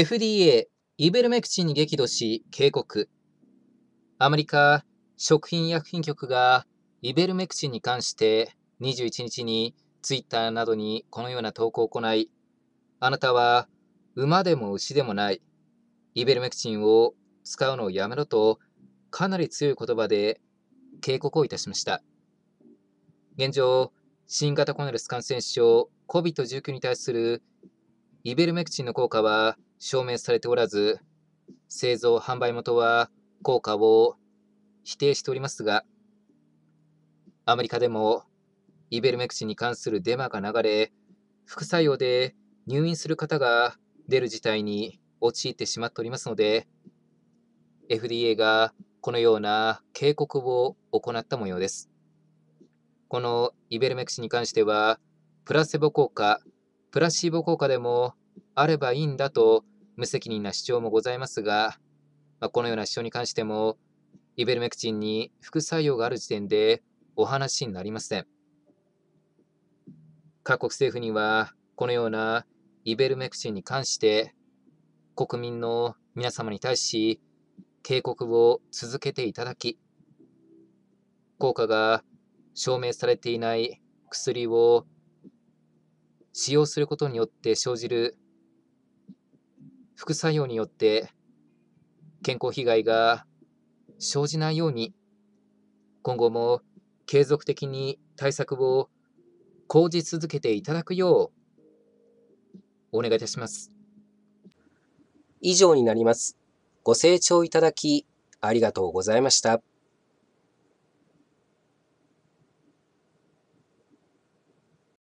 FDA イベルメクチンに激怒し警告アメリカ食品医薬品局がイベルメクチンに関して21日にツイッターなどにこのような投稿を行いあなたは馬でも牛でもないイベルメクチンを使うのをやめろとかなり強い言葉で警告をいたしました現状新型コロナウイルス感染症 COVID-19 に対するイベルメクチンの効果は証明されておらず、製造販売元は効果を否定しておりますが、アメリカでもイベルメクチンに関するデマが流れ、副作用で入院する方が出る事態に陥ってしまっておりますので、FDA がこのような警告を行った模様です。このイベルメクチンに関しては、プラセボ効果、プラシーボ効果でもあればいいんだと無責任な主張もございますが、まあ、このような主張に関しても、イベルメクチンに副作用がある時点でお話になりません。各国政府には、このようなイベルメクチンに関して、国民の皆様に対し、警告を続けていただき、効果が証明されていない薬を使用することによって生じる副作用によって健康被害が生じないように今後も継続的に対策を講じ続けていただくようお願いいたします。以上になります。ご清聴いただきありがとうございました。